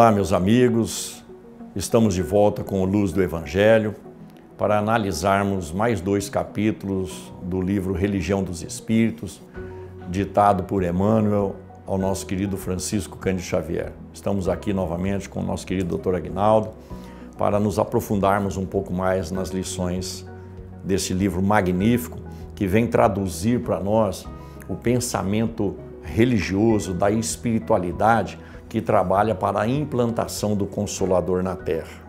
Olá, meus amigos. Estamos de volta com o Luz do Evangelho para analisarmos mais dois capítulos do livro Religião dos Espíritos, ditado por Emmanuel ao nosso querido Francisco Cândido Xavier. Estamos aqui novamente com o nosso querido Dr. Agnaldo para nos aprofundarmos um pouco mais nas lições desse livro magnífico que vem traduzir para nós o pensamento religioso da espiritualidade que trabalha para a implantação do Consolador na Terra.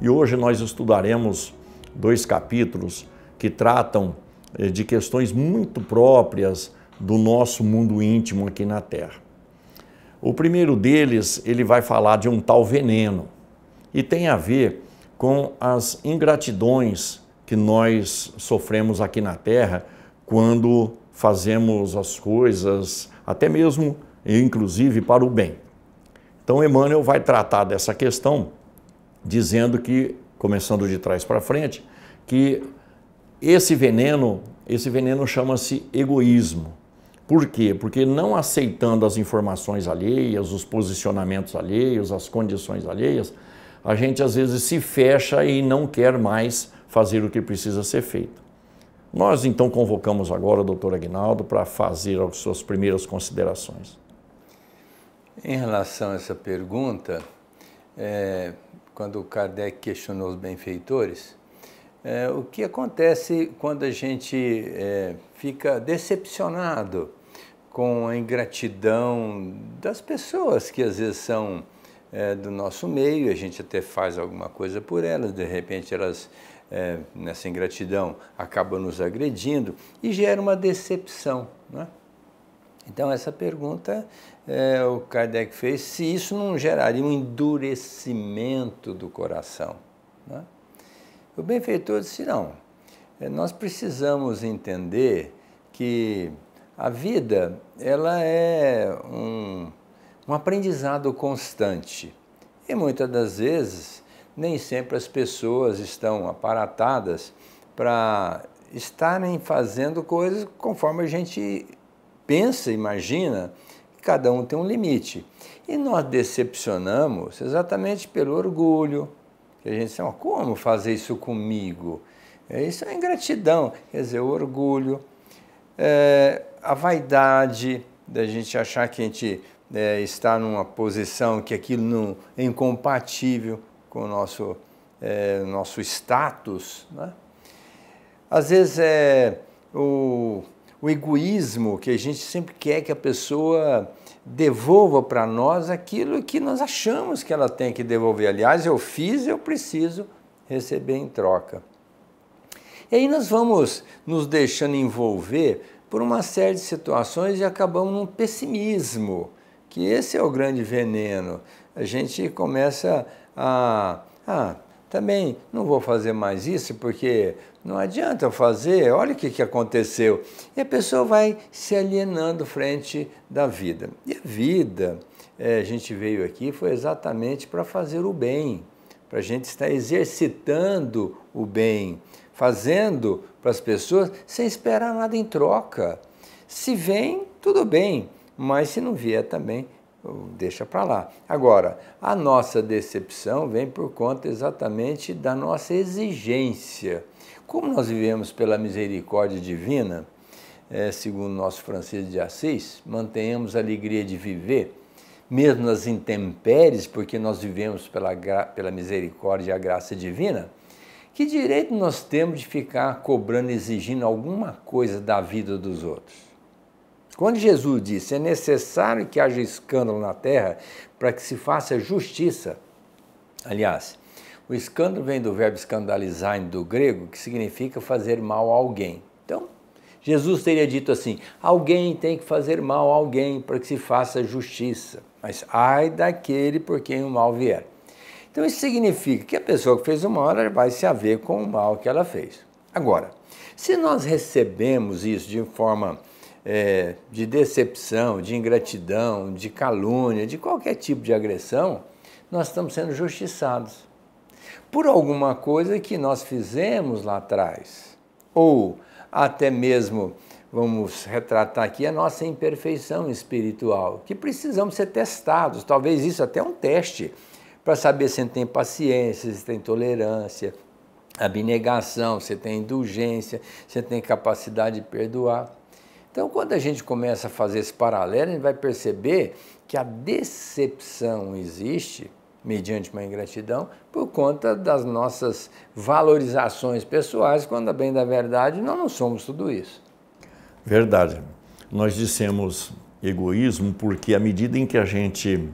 E hoje nós estudaremos dois capítulos que tratam eh, de questões muito próprias do nosso mundo íntimo aqui na Terra. O primeiro deles, ele vai falar de um tal veneno e tem a ver com as ingratidões que nós sofremos aqui na Terra quando fazemos as coisas, até mesmo, inclusive, para o bem. Então, Emmanuel vai tratar dessa questão dizendo que, começando de trás para frente, que esse veneno, esse veneno chama-se egoísmo. Por quê? Porque não aceitando as informações alheias, os posicionamentos alheios, as condições alheias, a gente às vezes se fecha e não quer mais fazer o que precisa ser feito. Nós então convocamos agora o doutor Aguinaldo para fazer as suas primeiras considerações. Em relação a essa pergunta, é, quando Kardec questionou os benfeitores, é, o que acontece quando a gente é, fica decepcionado com a ingratidão das pessoas que às vezes são é, do nosso meio, a gente até faz alguma coisa por elas, de repente elas, é, nessa ingratidão, acabam nos agredindo e gera uma decepção. Né? Então, essa pergunta é, o Kardec fez se isso não geraria um endurecimento do coração. Né? O benfeitor disse: não, é, nós precisamos entender que a vida ela é um, um aprendizado constante. E muitas das vezes, nem sempre as pessoas estão aparatadas para estarem fazendo coisas conforme a gente pensa, imagina, que cada um tem um limite. E nós decepcionamos exatamente pelo orgulho. Que a gente diz, como fazer isso comigo? É, isso é ingratidão, quer dizer, o orgulho, é, a vaidade da gente achar que a gente é, está numa posição que aquilo não é incompatível com o nosso, é, nosso status. Né? Às vezes é o o egoísmo que a gente sempre quer que a pessoa devolva para nós aquilo que nós achamos que ela tem que devolver. Aliás, eu fiz, eu preciso receber em troca. E aí nós vamos nos deixando envolver por uma série de situações e acabamos num pessimismo, que esse é o grande veneno. A gente começa a, ah, também não vou fazer mais isso porque não adianta eu fazer, olha o que, que aconteceu. E a pessoa vai se alienando frente da vida. E a vida, é, a gente veio aqui, foi exatamente para fazer o bem, para a gente estar exercitando o bem, fazendo para as pessoas sem esperar nada em troca. Se vem, tudo bem, mas se não vier também, deixa para lá. Agora, a nossa decepção vem por conta exatamente da nossa exigência como nós vivemos pela misericórdia divina, é, segundo nosso Francisco de Assis, mantenhamos a alegria de viver, mesmo nas intempéries, porque nós vivemos pela, pela misericórdia e a graça divina, que direito nós temos de ficar cobrando, exigindo alguma coisa da vida dos outros? Quando Jesus disse é necessário que haja escândalo na terra para que se faça justiça, aliás, o escândalo vem do verbo escandalizar do grego, que significa fazer mal a alguém. Então, Jesus teria dito assim: alguém tem que fazer mal a alguém para que se faça justiça. Mas ai daquele por quem o mal vier. Então isso significa que a pessoa que fez o mal vai se haver com o mal que ela fez. Agora, se nós recebemos isso de forma é, de decepção, de ingratidão, de calúnia, de qualquer tipo de agressão, nós estamos sendo justiçados por alguma coisa que nós fizemos lá atrás. Ou até mesmo, vamos retratar aqui, a nossa imperfeição espiritual, que precisamos ser testados. Talvez isso até é um teste para saber se tem paciência, se tem tolerância, abnegação, se tem indulgência, se tem capacidade de perdoar. Então, quando a gente começa a fazer esse paralelo, a gente vai perceber que a decepção existe mediante uma ingratidão, por conta das nossas valorizações pessoais, quando, a bem da verdade, nós não somos tudo isso. Verdade. Nós dissemos egoísmo porque, à medida em que a gente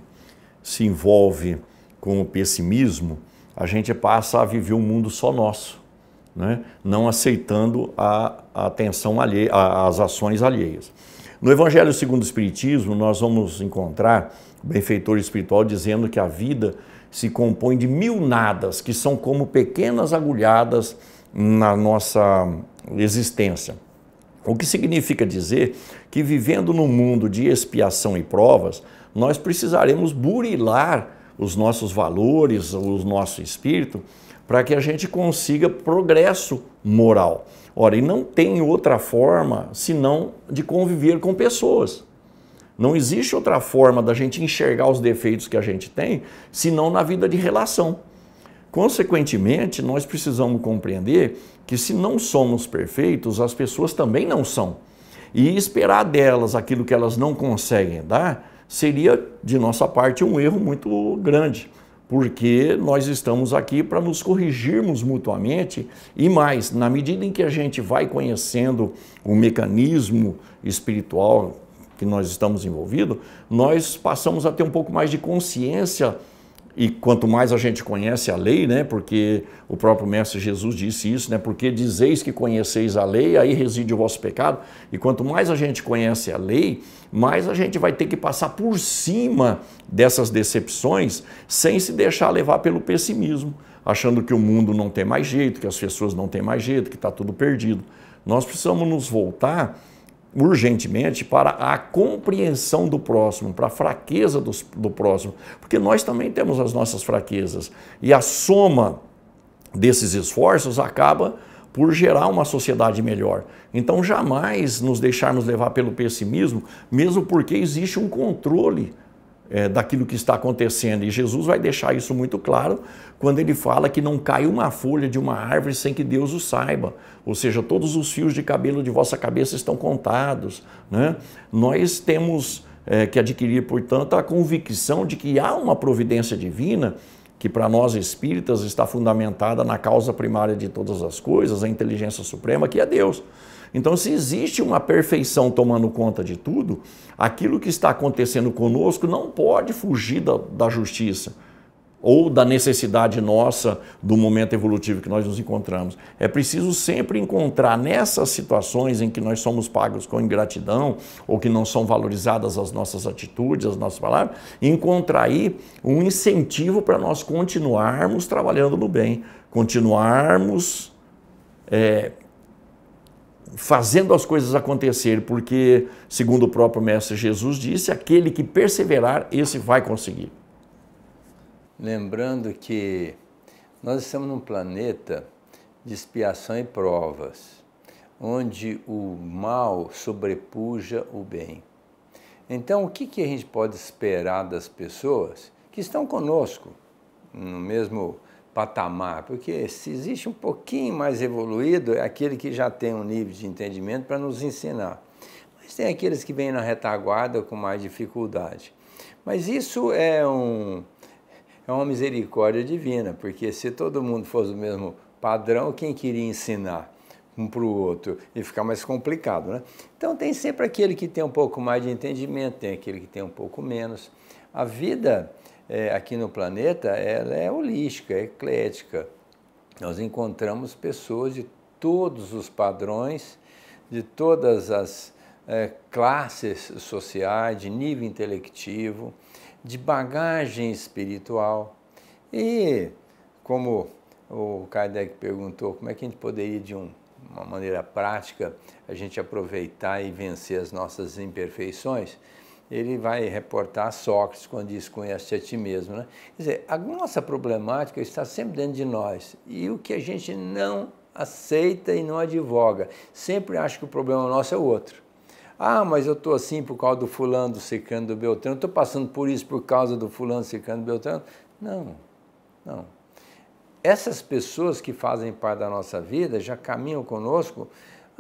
se envolve com o pessimismo, a gente passa a viver um mundo só nosso, né? não aceitando a atenção alheia, as ações alheias. No Evangelho segundo o Espiritismo, nós vamos encontrar o benfeitor espiritual dizendo que a vida se compõe de mil nadas, que são como pequenas agulhadas na nossa existência. O que significa dizer que vivendo num mundo de expiação e provas, nós precisaremos burilar os nossos valores, o nosso espírito, para que a gente consiga progresso moral. Ora, e não tem outra forma senão de conviver com pessoas. Não existe outra forma da gente enxergar os defeitos que a gente tem senão na vida de relação. Consequentemente, nós precisamos compreender que se não somos perfeitos, as pessoas também não são. E esperar delas aquilo que elas não conseguem dar seria, de nossa parte, um erro muito grande porque nós estamos aqui para nos corrigirmos mutuamente e mais, na medida em que a gente vai conhecendo o mecanismo espiritual que nós estamos envolvidos, nós passamos a ter um pouco mais de consciência e quanto mais a gente conhece a lei, né? Porque o próprio mestre Jesus disse isso, né? Porque dizeis que conheceis a lei, aí reside o vosso pecado. E quanto mais a gente conhece a lei, mais a gente vai ter que passar por cima dessas decepções sem se deixar levar pelo pessimismo, achando que o mundo não tem mais jeito, que as pessoas não têm mais jeito, que está tudo perdido. Nós precisamos nos voltar urgentemente para a compreensão do próximo, para a fraqueza do, do próximo, porque nós também temos as nossas fraquezas. E a soma desses esforços acaba por gerar uma sociedade melhor. Então, jamais nos deixarmos levar pelo pessimismo, mesmo porque existe um controle é, daquilo que está acontecendo. E Jesus vai deixar isso muito claro quando ele fala que não cai uma folha de uma árvore sem que Deus o saiba. Ou seja, todos os fios de cabelo de vossa cabeça estão contados. Né? Nós temos é, que adquirir, portanto, a convicção de que há uma providência divina que para nós espíritas está fundamentada na causa primária de todas as coisas, a inteligência suprema, que é Deus. Então, se existe uma perfeição tomando conta de tudo, aquilo que está acontecendo conosco não pode fugir da, da justiça ou da necessidade nossa do momento evolutivo que nós nos encontramos. É preciso sempre encontrar nessas situações em que nós somos pagos com ingratidão ou que não são valorizadas as nossas atitudes, as nossas palavras, encontrar aí um incentivo para nós continuarmos trabalhando no bem, continuarmos é, fazendo as coisas acontecer, porque, segundo o próprio Mestre Jesus disse, aquele que perseverar, esse vai conseguir. Lembrando que nós estamos num planeta de expiação e provas, onde o mal sobrepuja o bem. Então, o que, que a gente pode esperar das pessoas que estão conosco, no mesmo patamar, porque se existe um pouquinho mais evoluído, é aquele que já tem um nível de entendimento para nos ensinar. Mas tem aqueles que vêm na retaguarda com mais dificuldade. Mas isso é, um, é uma misericórdia divina, porque se todo mundo fosse o mesmo padrão, quem queria ensinar um para o outro? E ficar mais complicado, né? Então tem sempre aquele que tem um pouco mais de entendimento, tem aquele que tem um pouco menos. A vida é, aqui no planeta, ela é holística, é eclética. Nós encontramos pessoas de todos os padrões, de todas as é, classes sociais, de nível intelectivo, de bagagem espiritual. E, como o Kardec perguntou, como é que a gente poderia, de um, uma maneira prática, a gente aproveitar e vencer as nossas imperfeições? ele vai reportar Sócrates quando diz conhece a ti mesmo. Né? Quer dizer, a nossa problemática está sempre dentro de nós e o que a gente não aceita e não advoga. Sempre acha que o problema nosso é o outro. Ah, mas eu estou assim por causa do fulano, do ciclano, do beltrano, estou passando por isso por causa do fulano, do beltrano. Não, não. Essas pessoas que fazem parte da nossa vida já caminham conosco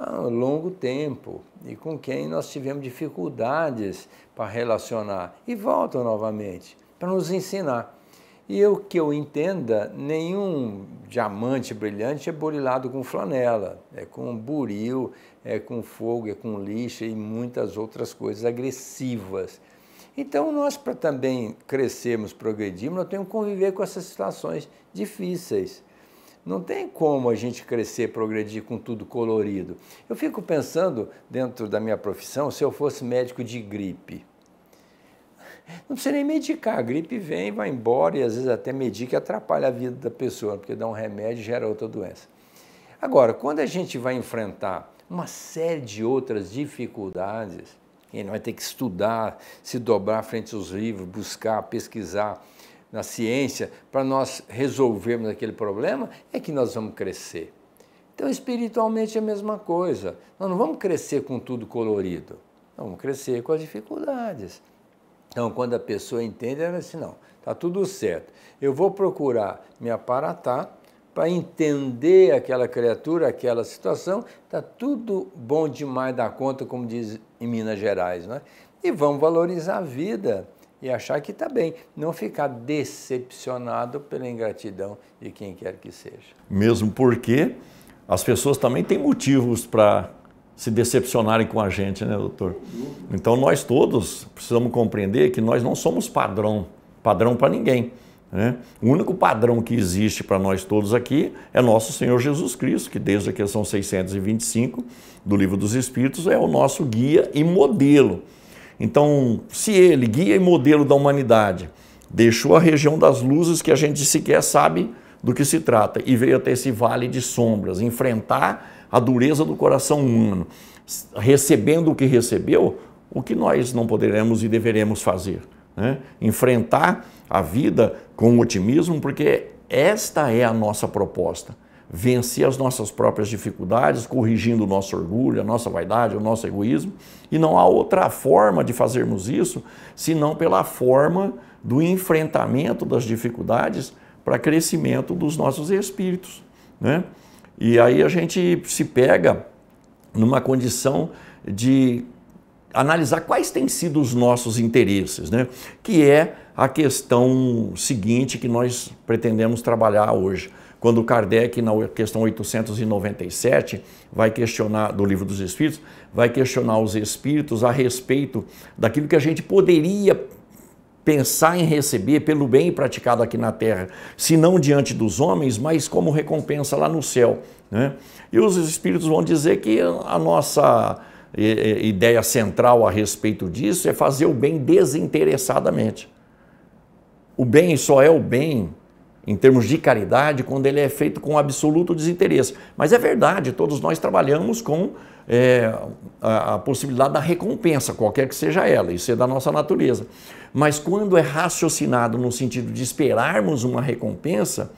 há um longo tempo e com quem nós tivemos dificuldades para relacionar e voltam novamente para nos ensinar. E eu que eu entenda, nenhum diamante brilhante é burilado com flanela, é com buril, é com fogo, é com lixo e muitas outras coisas agressivas. Então, nós, para também crescermos, progredirmos, nós temos que conviver com essas situações difíceis. Não tem como a gente crescer, progredir com tudo colorido. Eu fico pensando, dentro da minha profissão, se eu fosse médico de gripe. Não precisa nem medicar, a gripe vem, vai embora e às vezes até medica e atrapalha a vida da pessoa, porque dá um remédio e gera outra doença. Agora, quando a gente vai enfrentar uma série de outras dificuldades, e não vai ter que estudar, se dobrar frente aos livros, buscar, pesquisar, na ciência, para nós resolvermos aquele problema, é que nós vamos crescer. Então, espiritualmente é a mesma coisa. Nós não vamos crescer com tudo colorido, nós vamos crescer com as dificuldades. Então, quando a pessoa entende, ela diz assim, não, está tudo certo. Eu vou procurar me aparatar para entender aquela criatura, aquela situação, está tudo bom demais da conta, como diz em Minas Gerais, né? E vamos valorizar a vida e achar que está bem, não ficar decepcionado pela ingratidão de quem quer que seja. Mesmo porque as pessoas também têm motivos para se decepcionarem com a gente, né, doutor? Então nós todos precisamos compreender que nós não somos padrão, padrão para ninguém. Né? O único padrão que existe para nós todos aqui é nosso Senhor Jesus Cristo, que desde a questão 625 do Livro dos Espíritos é o nosso guia e modelo. Então, se ele, guia e modelo da humanidade, deixou a região das luzes que a gente sequer sabe do que se trata e veio até esse vale de sombras, enfrentar a dureza do coração humano, recebendo o que recebeu, o que nós não poderemos e deveremos fazer. Né? Enfrentar a vida com otimismo, porque esta é a nossa proposta vencer as nossas próprias dificuldades, corrigindo o nosso orgulho, a nossa vaidade, o nosso egoísmo. E não há outra forma de fazermos isso senão pela forma do enfrentamento das dificuldades para crescimento dos nossos espíritos. Né? E aí a gente se pega numa condição de analisar quais têm sido os nossos interesses, né? que é a questão seguinte que nós pretendemos trabalhar hoje quando Kardec, na questão 897, vai questionar, do Livro dos Espíritos, vai questionar os espíritos a respeito daquilo que a gente poderia pensar em receber pelo bem praticado aqui na terra, se não diante dos homens, mas como recompensa lá no céu. Né? E os espíritos vão dizer que a nossa ideia central a respeito disso é fazer o bem desinteressadamente. O bem só é o bem em termos de caridade quando ele é feito com absoluto desinteresse. Mas é verdade, todos nós trabalhamos com é, a, a, possibilidade da recompensa, qualquer que seja ela, isso é da nossa natureza. Mas quando é raciocinado no sentido de esperarmos uma recompensa,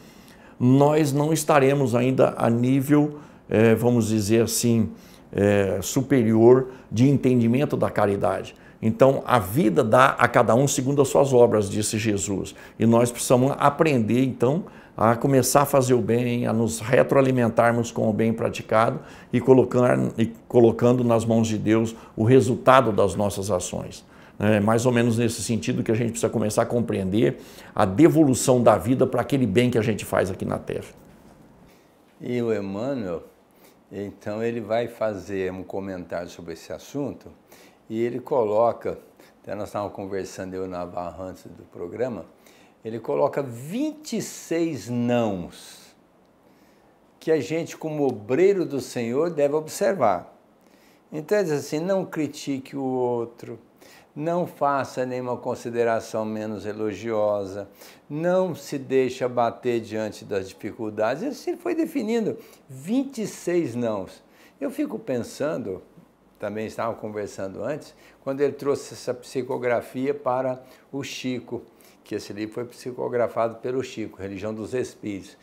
nós não estaremos ainda a nível, é, vamos dizer assim, é, superior de entendimento da caridade. Então, a vida dá a cada um segundo as suas obras, disse Jesus. E nós precisamos aprender, então, a começar a fazer o bem, a nos retroalimentarmos com o bem praticado e, colocar, e colocando nas mãos de Deus o resultado das nossas ações. É mais ou menos nesse sentido que a gente precisa começar a compreender a devolução da vida para aquele bem que a gente faz aqui na Terra. E o Emmanuel, então, ele vai fazer um comentário sobre esse assunto e ele coloca, até nós estávamos conversando eu na barra antes do programa, ele coloca 26 nãos que a gente, como obreiro do Senhor, deve observar. Então ele diz assim, não critique o outro, não faça nenhuma consideração menos elogiosa, não se deixe abater diante das dificuldades. ele assim foi definindo 26 nãos. Eu fico pensando, também estavam conversando antes, quando ele trouxe essa psicografia para o Chico, que esse livro foi psicografado pelo Chico, Religião dos Espíritos.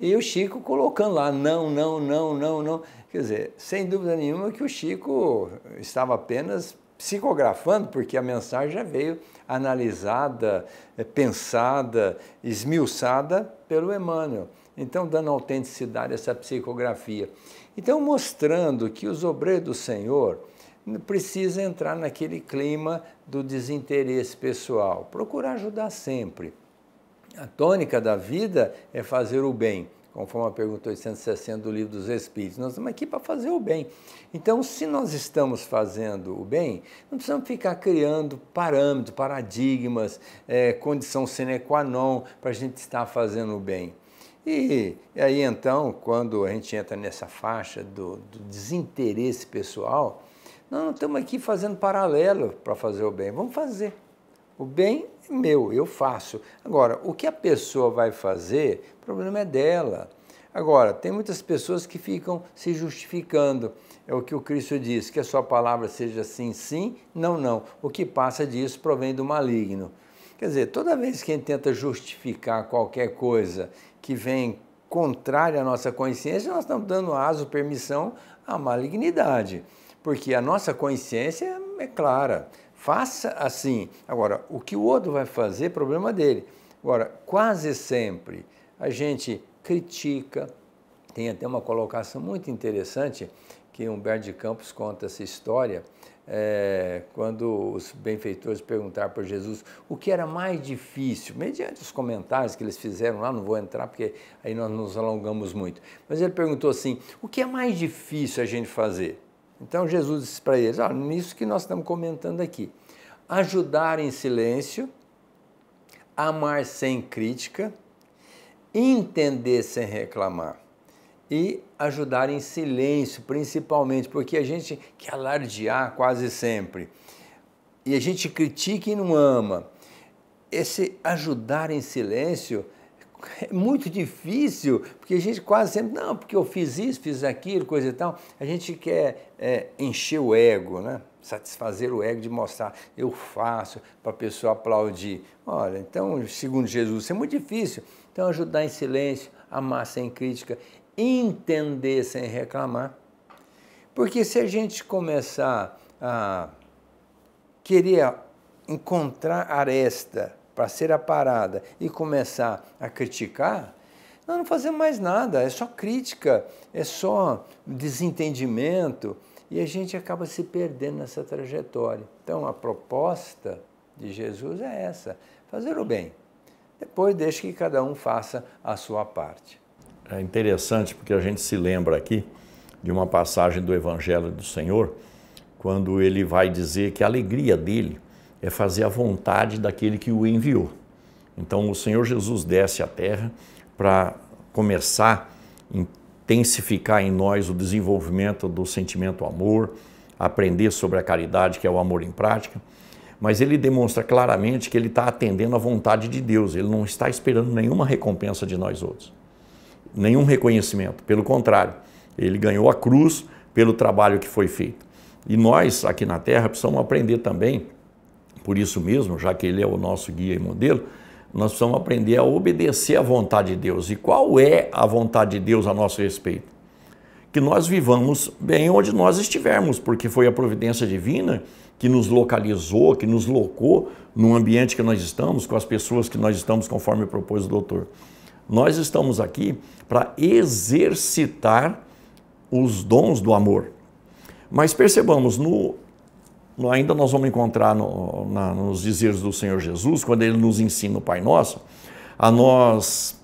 E o Chico colocando lá, não, não, não, não, não. Quer dizer, sem dúvida nenhuma que o Chico estava apenas psicografando, porque a mensagem já veio analisada, é, pensada, esmiuçada pelo Emmanuel. Então, dando autenticidade a essa psicografia. Então, mostrando que os obreiros do Senhor precisam entrar naquele clima do desinteresse pessoal. Procurar ajudar sempre. A tônica da vida é fazer o bem, conforme a pergunta 860 do Livro dos Espíritos. Nós estamos aqui para fazer o bem. Então, se nós estamos fazendo o bem, não precisamos ficar criando parâmetros, paradigmas, é, condição sine qua non para a gente estar fazendo o bem. E, e aí então, quando a gente entra nessa faixa do, do desinteresse pessoal, nós não estamos aqui fazendo paralelo para fazer o bem, vamos fazer. O bem é meu, eu faço. Agora, o que a pessoa vai fazer, o problema é dela. Agora, tem muitas pessoas que ficam se justificando. É o que o Cristo diz, que a sua palavra seja sim, sim, não, não. O que passa disso provém do maligno. Quer dizer, toda vez que a gente tenta justificar qualquer coisa que vem contrária à nossa consciência, nós estamos dando aso, permissão à malignidade. Porque a nossa consciência é clara. Faça assim. Agora, o que o outro vai fazer, é problema dele. Agora, quase sempre a gente critica. Tem até uma colocação muito interessante que Humberto de Campos conta essa história é, quando os benfeitores perguntaram para Jesus o que era mais difícil, mediante os comentários que eles fizeram lá, não vou entrar porque aí nós nos alongamos muito, mas ele perguntou assim: o que é mais difícil a gente fazer? Então Jesus disse para eles: ah, nisso que nós estamos comentando aqui, ajudar em silêncio, amar sem crítica, entender sem reclamar e ajudar em silêncio, principalmente, porque a gente quer alardear quase sempre. E a gente critica e não ama. Esse ajudar em silêncio é muito difícil, porque a gente quase sempre, não, porque eu fiz isso, fiz aquilo, coisa e tal. A gente quer é, encher o ego, né? satisfazer o ego de mostrar, eu faço, para a pessoa aplaudir. Olha, então, segundo Jesus, isso é muito difícil. Então, ajudar em silêncio, amar sem crítica entender sem reclamar. Porque se a gente começar a querer encontrar aresta para ser a parada e começar a criticar, nós não fazemos mais nada, é só crítica, é só desentendimento e a gente acaba se perdendo nessa trajetória. Então a proposta de Jesus é essa: fazer o bem. Depois deixe que cada um faça a sua parte é interessante porque a gente se lembra aqui de uma passagem do Evangelho do Senhor, quando ele vai dizer que a alegria dele é fazer a vontade daquele que o enviou. Então, o Senhor Jesus desce à terra para começar a intensificar em nós o desenvolvimento do sentimento amor, aprender sobre a caridade, que é o amor em prática, mas ele demonstra claramente que ele está atendendo à vontade de Deus, ele não está esperando nenhuma recompensa de nós outros nenhum reconhecimento. Pelo contrário, ele ganhou a cruz pelo trabalho que foi feito. E nós, aqui na Terra, precisamos aprender também, por isso mesmo, já que ele é o nosso guia e modelo, nós precisamos aprender a obedecer à vontade de Deus. E qual é a vontade de Deus a nosso respeito? Que nós vivamos bem onde nós estivermos, porque foi a providência divina que nos localizou, que nos locou no ambiente que nós estamos, com as pessoas que nós estamos, conforme propôs o doutor. Nós estamos aqui para exercitar os dons do amor. Mas percebamos, no, no ainda nós vamos encontrar no, na, nos dizeres do Senhor Jesus, quando ele nos ensina o Pai Nosso, a nós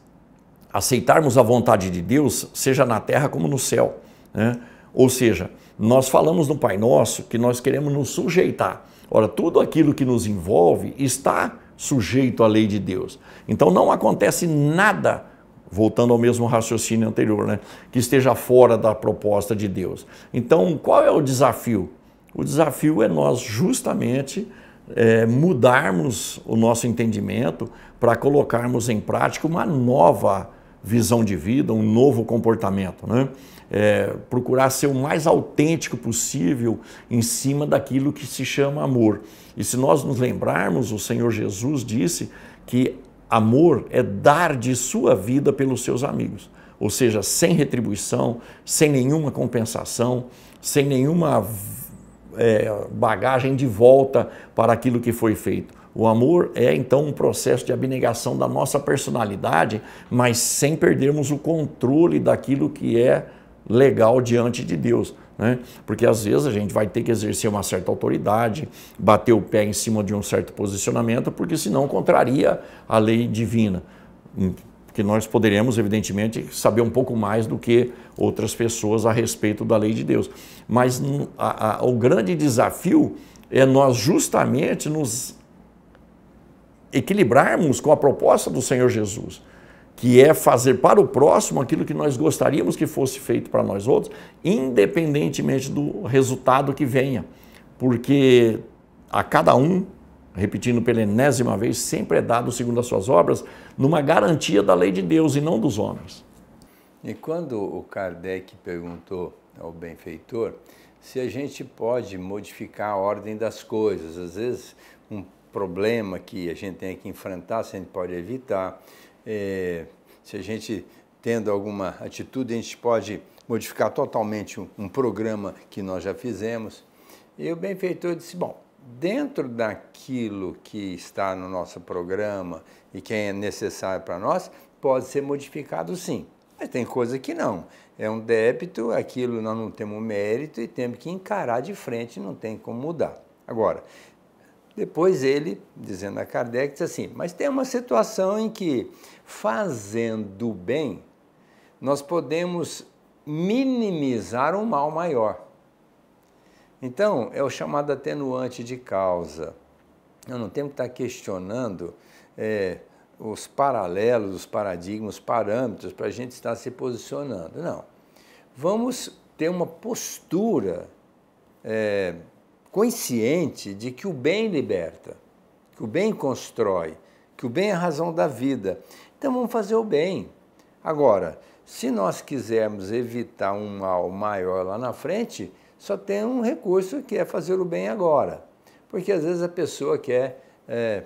aceitarmos a vontade de Deus, seja na terra como no céu. Né? Ou seja, nós falamos no Pai Nosso que nós queremos nos sujeitar. Ora, tudo aquilo que nos envolve está sujeito à lei de Deus. Então não acontece nada, voltando ao mesmo raciocínio anterior, né, que esteja fora da proposta de Deus. Então qual é o desafio? O desafio é nós justamente é, mudarmos o nosso entendimento para colocarmos em prática uma nova visão de vida, um novo comportamento. Né? é, procurar ser o mais autêntico possível em cima daquilo que se chama amor. E se nós nos lembrarmos, o Senhor Jesus disse que amor é dar de sua vida pelos seus amigos, ou seja, sem retribuição, sem nenhuma compensação, sem nenhuma é, bagagem de volta para aquilo que foi feito. O amor é então um processo de abnegação da nossa personalidade, mas sem perdermos o controle daquilo que é legal diante de Deus. Né? Porque às vezes a gente vai ter que exercer uma certa autoridade, bater o pé em cima de um certo posicionamento, porque senão contraria a lei divina. Hum, que nós poderemos, evidentemente, saber um pouco mais do que outras pessoas a respeito da lei de Deus. Mas a, a, o grande desafio é nós justamente nos equilibrarmos com a proposta do Senhor Jesus que é fazer para o próximo aquilo que nós gostaríamos que fosse feito para nós outros, independentemente do resultado que venha. Porque a cada um, repetindo pela enésima vez, sempre é dado segundo as suas obras, numa garantia da lei de Deus e não dos homens. E quando o Kardec perguntou ao benfeitor se a gente pode modificar a ordem das coisas, às vezes um problema que a gente tem que enfrentar, se a gente pode evitar, é, se a gente tendo alguma atitude, a gente pode modificar totalmente um, um programa que nós já fizemos. E o benfeitor disse: bom, dentro daquilo que está no nosso programa e que é necessário para nós, pode ser modificado sim. Mas tem coisa que não. É um débito, aquilo nós não temos mérito e temos que encarar de frente, não tem como mudar. Agora, depois ele, dizendo a Kardec, diz assim: Mas tem uma situação em que, fazendo o bem, nós podemos minimizar um mal maior. Então, é o chamado atenuante de causa. Eu não tenho que estar questionando é, os paralelos, os paradigmas, os parâmetros para a gente estar se posicionando. Não. Vamos ter uma postura. É, consciente de que o bem liberta, que o bem constrói, que o bem é a razão da vida. Então vamos fazer o bem. Agora, se nós quisermos evitar um mal maior lá na frente, só tem um recurso que é fazer o bem agora. Porque às vezes a pessoa quer é,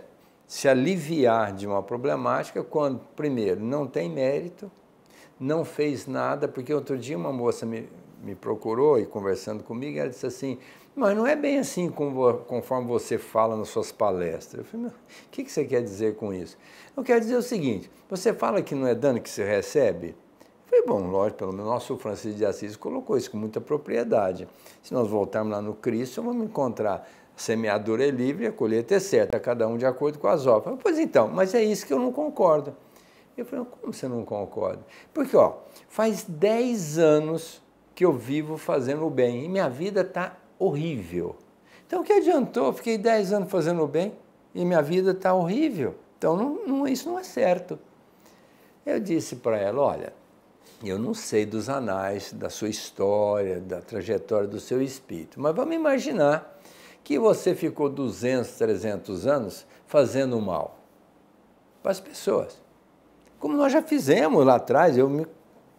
se aliviar de uma problemática quando, primeiro, não tem mérito, não fez nada, porque outro dia uma moça me, me procurou e conversando comigo, ela disse assim: mas não é bem assim como, conforme você fala nas suas palestras. Eu falei, o que, que você quer dizer com isso? Eu quero dizer o seguinte, você fala que não é dano que se recebe? Foi bom, lógico, pelo menos nosso Francisco de Assis colocou isso com muita propriedade. Se nós voltarmos lá no Cristo, vamos encontrar a semeadura é livre e a colheita é certa, cada um de acordo com as obras. Pois então, mas é isso que eu não concordo. Eu falei, como você não concorda? Porque, ó, faz 10 anos que eu vivo fazendo o bem e minha vida está horrível. Então, o que adiantou? Eu fiquei 10 anos fazendo o bem e minha vida está horrível. Então, não, não, isso não é certo. Eu disse para ela: olha, eu não sei dos anais, da sua história, da trajetória do seu espírito, mas vamos imaginar que você ficou 200, 300 anos fazendo mal para as pessoas. Como nós já fizemos lá atrás, eu me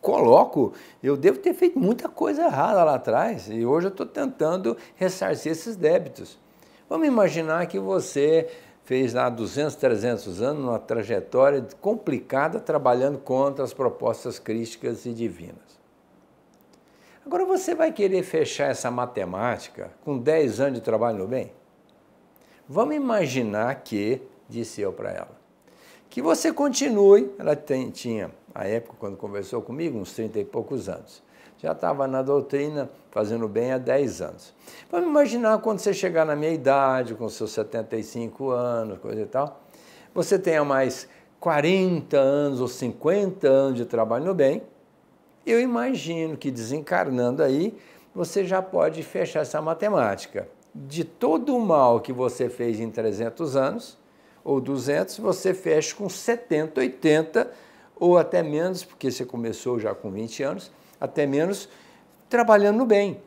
coloco, eu devo ter feito muita coisa errada lá atrás e hoje eu estou tentando ressarcir esses débitos. Vamos imaginar que você fez lá 200, 300 anos, uma trajetória complicada trabalhando contra as propostas crísticas e divinas. Agora você vai querer fechar essa matemática com 10 anos de trabalho no bem? Vamos imaginar que, disse eu para ela, que você continue, ela tem, tinha à época, quando conversou comigo, uns 30 e poucos anos. Já estava na doutrina, fazendo bem há 10 anos. Vamos imaginar quando você chegar na minha idade, com seus 75 anos, coisa e tal, você tenha mais 40 anos ou 50 anos de trabalho no bem, eu imagino que desencarnando aí, você já pode fechar essa matemática. De todo o mal que você fez em 300 anos, ou 200, você fecha com 70, 80 ou até menos, porque você começou já com 20 anos, até menos trabalhando bem.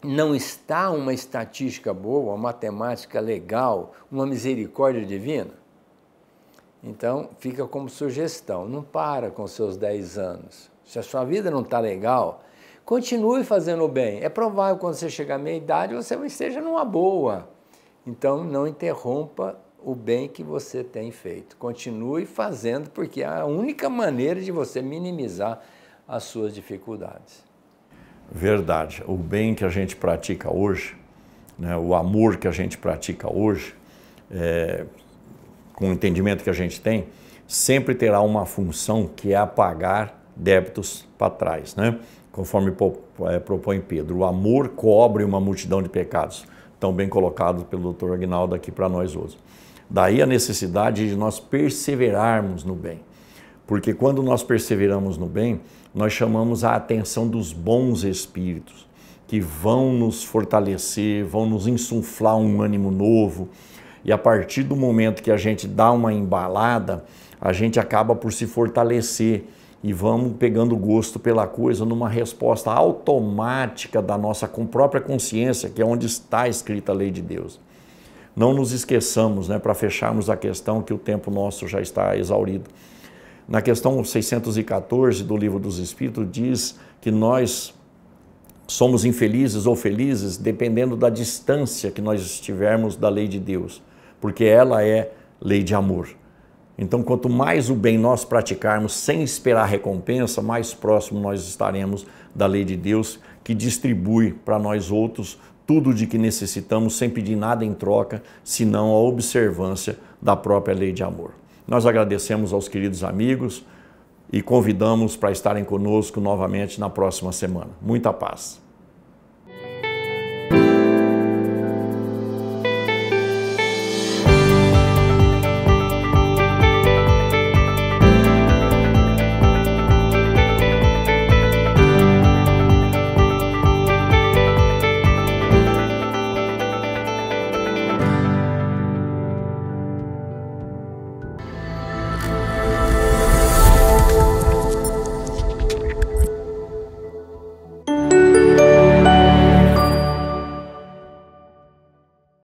Não está uma estatística boa, uma matemática legal, uma misericórdia divina? Então, fica como sugestão, não para com seus 10 anos. Se a sua vida não está legal, continue fazendo o bem. É provável que quando você chegar à meia idade, você esteja numa boa. Então, não interrompa o bem que você tem feito. Continue fazendo, porque é a única maneira de você minimizar as suas dificuldades. Verdade. O bem que a gente pratica hoje, né, o amor que a gente pratica hoje, é, com o entendimento que a gente tem, sempre terá uma função que é apagar débitos para trás, né? conforme é, propõe Pedro. O amor cobre uma multidão de pecados, tão bem colocado pelo Dr. Agnaldo aqui para nós hoje. Daí a necessidade de nós perseverarmos no bem. Porque quando nós perseveramos no bem, nós chamamos a atenção dos bons espíritos, que vão nos fortalecer, vão nos insuflar um ânimo novo. E a partir do momento que a gente dá uma embalada, a gente acaba por se fortalecer e vamos pegando gosto pela coisa numa resposta automática da nossa própria consciência, que é onde está escrita a lei de Deus não nos esqueçamos, né, para fecharmos a questão que o tempo nosso já está exaurido. Na questão 614 do Livro dos Espíritos, diz que nós somos infelizes ou felizes dependendo da distância que nós estivermos da lei de Deus, porque ela é lei de amor. Então, quanto mais o bem nós praticarmos sem esperar recompensa, mais próximo nós estaremos da lei de Deus que distribui para nós outros tudo de que necessitamos sem pedir nada em troca, senão a observância da própria lei de amor. Nós agradecemos aos queridos amigos e convidamos para estarem conosco novamente na próxima semana. Muita paz.